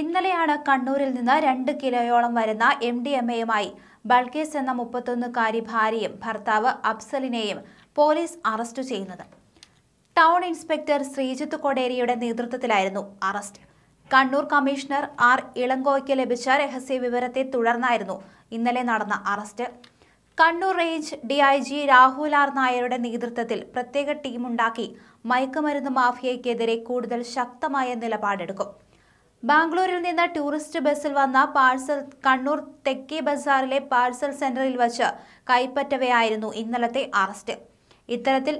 ഇന്നലെയാണ് കണ്ണൂരിൽ നിന്ന് രണ്ട് കിലോയോളം വരുന്ന എം ഡി എം എയുമായി ബൾക്കേസ് എന്ന മുപ്പത്തൊന്നുകാരി ഭാര്യയും ഭർത്താവ് അഫ്സലിനെയും പോലീസ് അറസ്റ്റ് ചെയ്യുന്നത് ടൗൺ ഇൻസ്പെക്ടർ ശ്രീജിത്ത് കൊടേരിയുടെ നേതൃത്വത്തിലായിരുന്നു അറസ്റ്റ് കണ്ണൂർ കമ്മീഷണർ ആർ ഇളങ്കോയ്ക്ക് ലഭിച്ച രഹസ്യ വിവരത്തെ തുടർന്നായിരുന്നു ഇന്നലെ നടന്ന arrest Kannur range DIG Rahul R നായരുടെ നേതൃത്വത്തിൽ പ്രത്യേക ടീമുണ്ടാക്കി മയക്കുമരുന്ന് മാഫിയയ്ക്കെതിരെ കൂടുതൽ ശക്തമായ നിലപാടെടുക്കും ബാംഗ്ലൂരിൽ നിന്ന് ടൂറിസ്റ്റ് ബസ്സിൽ വന്ന പാഴ്സൽ കണ്ണൂർ തെക്കേ ബസാറിലെ പാഴ്സൽ സെന്ററിൽ വച്ച് കൈപ്പറ്റവെയായിരുന്നു ഇന്നലത്തെ അറസ്റ്റ് ഇത്തരത്തിൽ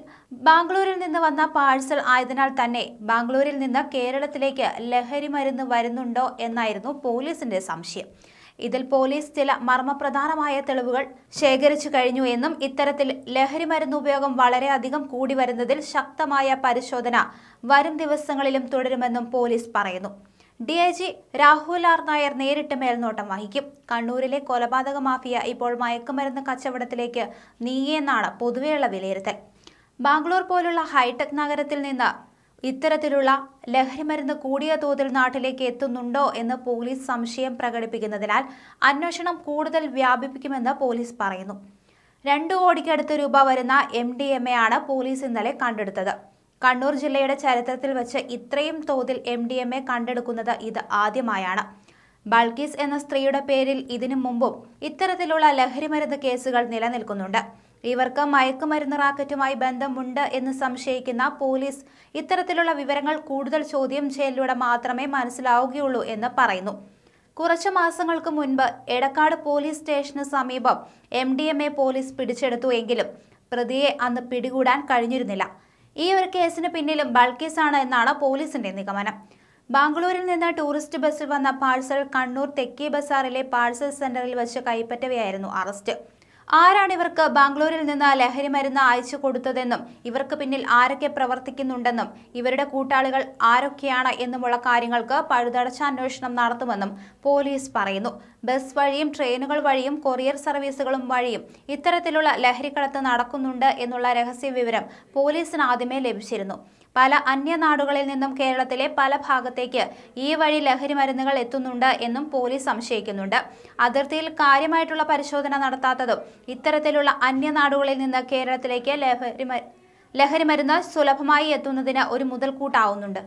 ബാംഗ്ലൂരിൽ നിന്ന് വന്ന പാഴ്സൽ ആയതിനാൽ തന്നെ ബാംഗ്ലൂരിൽ നിന്ന് കേരളത്തിലേക്ക് ലഹരി മരുന്ന് വരുന്നുണ്ടോ എന്നായിരുന്നു പോലീസിന്റെ സംശയം ഇതിൽ പോലീസ് ചില മർമ്മപ്രധാനമായ തെളിവുകൾ ശേഖരിച്ചു കഴിഞ്ഞു എന്നും ഇത്തരത്തിൽ ലഹരി മരുന്ന് ഉപയോഗം വളരെയധികം കൂടി വരുന്നതിൽ ശക്തമായ പരിശോധന വരും ദിവസങ്ങളിലും തുടരുമെന്നും പോലീസ് പറയുന്നു D I G Rahul R Nair നേരിട്ട് മേൽനോട്ടം വഹിക്കും കണ്ണൂരിലെ കൊലപാതക മാഫിയ ഇപ്പോൾ മയക്കുമരുന്ന് കച്ചവടത്തിലേക്ക് നീങ്ങിയെന്നാണ് പൊതുവെയുള്ള വിലയിരുത്തൽ ബാംഗ്ലൂർ പോലുള്ള ഹൈടെക് നഗരത്തിൽ നിന്ന് ഇത്തരത്തിലുള്ള ലഹരിമരുന്ന് കൂടിയ തോതിൽ നാട്ടിലേക്ക് എത്തുന്നുണ്ടോ എന്ന് പോലീസ് സംശയം പ്രകടിപ്പിക്കുന്നതിനാൽ അന്വേഷണം കൂടുതൽ വ്യാപിപ്പിക്കുമെന്ന് പോലീസ് പറയുന്നു രണ്ടു കോടിക്കടുത്ത് രൂപ വരുന്ന എം ഡി എം എ ആണ് പോലീസ് ഇന്നലെ കണ്ടെടുത്തത് കണ്ണൂർ ജില്ലയുടെ ചരിത്രത്തിൽ വെച്ച് ഇത്രയും തോതിൽ എം ഡി എം എ കണ്ടെടുക്കുന്നത് ഇത് ആദ്യമായാണ് ബൾക്കീസ് എന്ന സ്ത്രീയുടെ പേരിൽ ഇതിനു മുമ്പും ഇത്തരത്തിലുള്ള ലഹരിമരുന്ന് കേസുകൾ നിലനിൽക്കുന്നുണ്ട് ഇവർക്ക് മയക്കുമരുന്ന് റാക്കറ്റുമായി ബന്ധമുണ്ട് എന്ന് സംശയിക്കുന്ന പോലീസ് ഇത്തരത്തിലുള്ള വിവരങ്ങൾ കൂടുതൽ ചോദ്യം ചെയ്യലിലൂടെ മാത്രമേ മനസ്സിലാവുകയുള്ളൂ എന്ന് പറയുന്നു കുറച്ച് മാസങ്ങൾക്ക് മുൻപ് എടക്കാട് പോലീസ് സ്റ്റേഷന് സമീപം M D M A police പിടിച്ചെടുത്തു എങ്കിലും പ്രതിയെ അന്ന് പിടികൂടാൻ കഴിഞ്ഞിരുന്നില്ല ഈ ഒരു കേസിന് പിന്നിലും ആണ് എന്നാണ് പോലീസിന്റെ നിഗമനം ബാംഗ്ലൂരിൽ നിന്ന് ടൂറിസ്റ്റ് ബസ്സിൽ വന്ന പാഴ്സൽ കണ്ണൂർ തെക്കേ ബസാറിലെ പാഴ്സൽ സെന്ററിൽ വെച്ച് കൈപ്പറ്റവെയായിരുന്നു അറസ്റ്റ് ആരാണ് ഇവർക്ക് ബാംഗ്ലൂരിൽ നിന്ന് ലഹരി മരുന്ന് അയച്ചു കൊടുത്തതെന്നും ഇവർക്ക് പിന്നിൽ ആരൊക്കെ പ്രവർത്തിക്കുന്നുണ്ടെന്നും ഇവരുടെ കൂട്ടാളികൾ ആരൊക്കെയാണ് എന്നുമുള്ള കാര്യങ്ങൾക്ക് പഴുതടച്ച അന്വേഷണം നടത്തുമെന്നും പോലീസ് പറയുന്നു ബസ് വഴിയും ട്രെയിനുകൾ വഴിയും കൊറിയർ സർവീസുകളും വഴിയും ഇത്തരത്തിലുള്ള ലഹരിക്കടത്ത് നടക്കുന്നുണ്ട് എന്നുള്ള രഹസ്യ വിവരം പോലീസിന് ആദ്യമേ ലഭിച്ചിരുന്നു പല അന്യനാടുകളിൽ നിന്നും കേരളത്തിലെ പല ഭാഗത്തേക്ക് ഈ വഴി ലഹരി മരുന്നുകൾ എത്തുന്നുണ്ട് എന്നും പോലീസ് സംശയിക്കുന്നുണ്ട് അതിർത്തിയിൽ കാര്യമായിട്ടുള്ള പരിശോധന നടത്താത്തതും ഇത്തരത്തിലുള്ള അന്യനാടുകളിൽ നിന്ന് കേരളത്തിലേക്ക് ലഹരി ലഹരിമരുന്ന് സുലഭമായി എത്തുന്നതിന് ഒരു മുതൽക്കൂട്ടാവുന്നുണ്ട്